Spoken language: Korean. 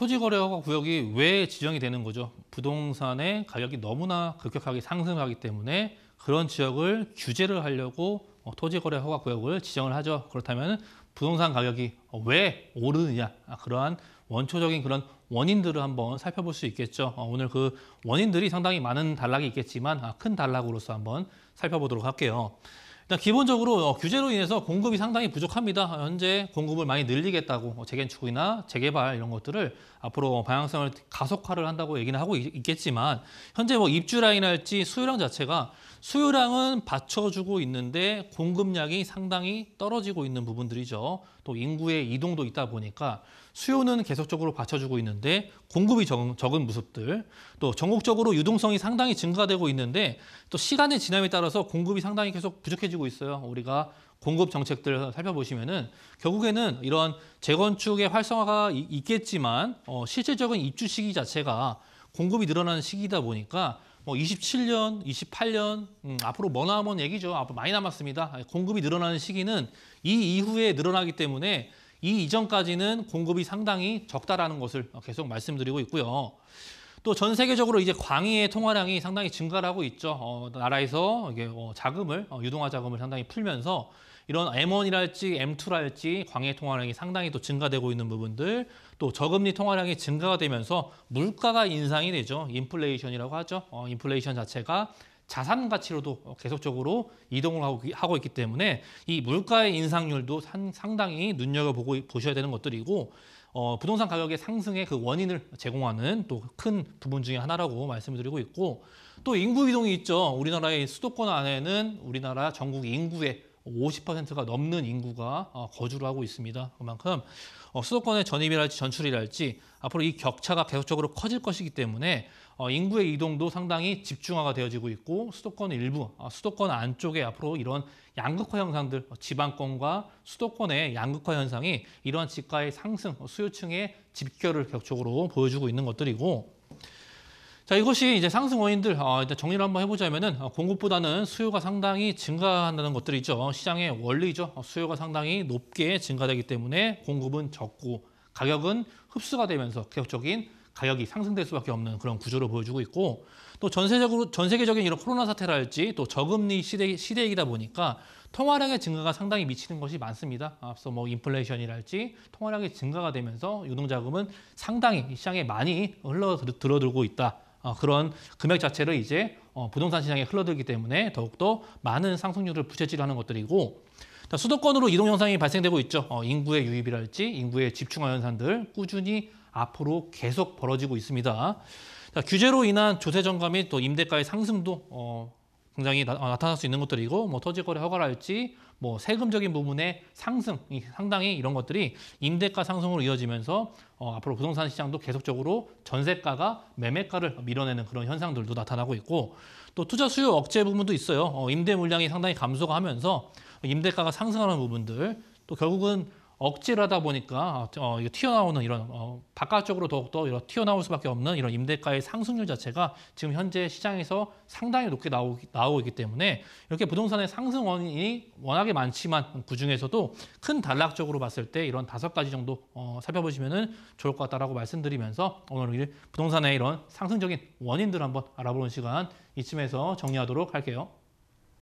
토지거래허가 구역이 왜 지정이 되는 거죠? 부동산의 가격이 너무나 급격하게 상승하기 때문에 그런 지역을 규제를 하려고 어, 토지거래허가 구역을 지정을 하죠. 그렇다면 부동산 가격이 어, 왜 오르느냐 아, 그러한 원초적인 그런 원인들을 한번 살펴볼 수 있겠죠. 어, 오늘 그 원인들이 상당히 많은 단락이 있겠지만 아, 큰 단락으로서 한번 살펴보도록 할게요. 일단 그러니까 기본적으로 어, 규제로 인해서 공급이 상당히 부족합니다. 현재 공급을 많이 늘리겠다고 뭐 재건축이나 재개발 이런 것들을 앞으로 방향성을 가속화를 한다고 얘기는 하고 있겠지만 현재 뭐 입주량이 날지 수요량 자체가 수요량은 받쳐주고 있는데 공급량이 상당히 떨어지고 있는 부분들이죠. 또 인구의 이동도 있다 보니까 수요는 계속적으로 받쳐주고 있는데 공급이 적, 적은 모습들 또 전국적으로 유동성이 상당히 증가되고 있는데 또 시간의 지남에 따라서 공급이 상당히 계속 부족해지고 있어요. 우리가 공급 정책들 살펴보시면은 결국에는 이런 재건축의 활성화가 있겠지만 어, 실질적인 입주 시기 자체가 공급이 늘어나는 시기다 보니까 뭐 27년, 28년 음, 앞으로 머나먼 얘기죠. 앞으로 많이 남았습니다. 공급이 늘어나는 시기는 이 이후에 늘어나기 때문에 이 이전까지는 공급이 상당히 적다라는 것을 계속 말씀드리고 있고요. 또 전 세계적으로 이제 광의의 통화량이 상당히 증가 하고 있죠. 어, 나라에서 이게 어, 자금을 어, 유동화 자금을 상당히 풀면서 이런 M1이랄지 M2랄지 광해 통화량이 상당히 또 증가되고 있는 부분들 또 저금리 통화량이 증가가 되면서 물가가 인상이 되죠. 인플레이션이라고 하죠. 어, 인플레이션 자체가 자산 가치로도 계속적으로 이동을 하고 있기 때문에 이 물가의 인상률도 상당히 눈여겨보고 보셔야 되는 것들이고 어, 부동산 가격의 상승의 그 원인을 제공하는 또 큰 부분 중의 하나라고 말씀을 드리고 있고 또 인구 이동이 있죠. 우리나라의 수도권 안에는 우리나라 전국 인구의 50%가 넘는 인구가 어, 거주를 하고 있습니다. 그만큼 어, 수도권의 전입이랄지 전출이랄지 앞으로 이 격차가 계속적으로 커질 것이기 때문에 어, 인구의 이동도 상당히 집중화가 되어지고 있고 수도권 일부, 어, 수도권 안쪽에 앞으로 이런 양극화 현상들, 어, 지방권과 수도권의 양극화 현상이 이러한 집가의 상승, 어, 수요층의 집결을 격적으로 보여주고 있는 것들이고 자, 이것이 이제 상승 원인들 어, 일단 정리를 한번 해보자면은 어, 공급보다는 수요가 상당히 증가한다는 것들이 있죠. 시장의 원리죠. 어, 수요가 상당히 높게 증가되기 때문에 공급은 적고 가격은 흡수가 되면서 계속적인 가격이 상승될 수밖에 없는 그런 구조를 보여주고 있고 또 전세적으로 전 세계적인 이런 코로나 사태랄지 또 저금리 시대 시대이다 보니까 통화량의 증가가 상당히 미치는 것이 많습니다. 앞서 뭐 인플레이션이랄지 통화량의 증가가 되면서 유동자금은 상당히 시장에 많이 흘러 들어들고 있다. 어, 그런 금액 자체를 이제 어, 부동산 시장에 흘러들기 때문에 더욱더 많은 상승률을 부채질하는 것들이고 자, 수도권으로 이동 현상이 발생되고 있죠. 어, 인구의 유입이랄지 인구의 집중화 현상들 꾸준히 앞으로 계속 벌어지고 있습니다. 자, 규제로 인한 조세 전가 및또 임대가의 상승도 어, 굉장히 나, 어, 타날수 있는 것들이고 뭐 토지거래 허가랄지 뭐 세금적인 부분의 상승, 상당히 이런 것들이 임대가 상승으로 이어지면서 어, 앞으로 부동산 시장도 계속적으로 전세가가 매매가를 밀어내는 그런 현상들도 나타나고 있고 또 투자 수요 억제 부분도 있어요. 어, 임대 물량이 상당히 감소가 하면서 임대가가 상승하는 부분들 또 결국은 억지로 하다 보니까 어, 이거 튀어나오는 이런 어, 바깥쪽으로 더욱더 이런 튀어나올 수밖에 없는 이런 임대가의 상승률 자체가 지금 현재 시장에서 상당히 높게 나오기, 나오기 때문에 이렇게 부동산의 상승 원인이 워낙에 많지만 그중에서도 큰 단락적으로 봤을 때 이런 다섯 가지 정도 어, 살펴보시면 은 좋을 것 같다라고 말씀드리면서 오늘 부동산의 이런 상승적인 원인들 한번 알아보는 시간 이쯤에서 정리하도록 할게요.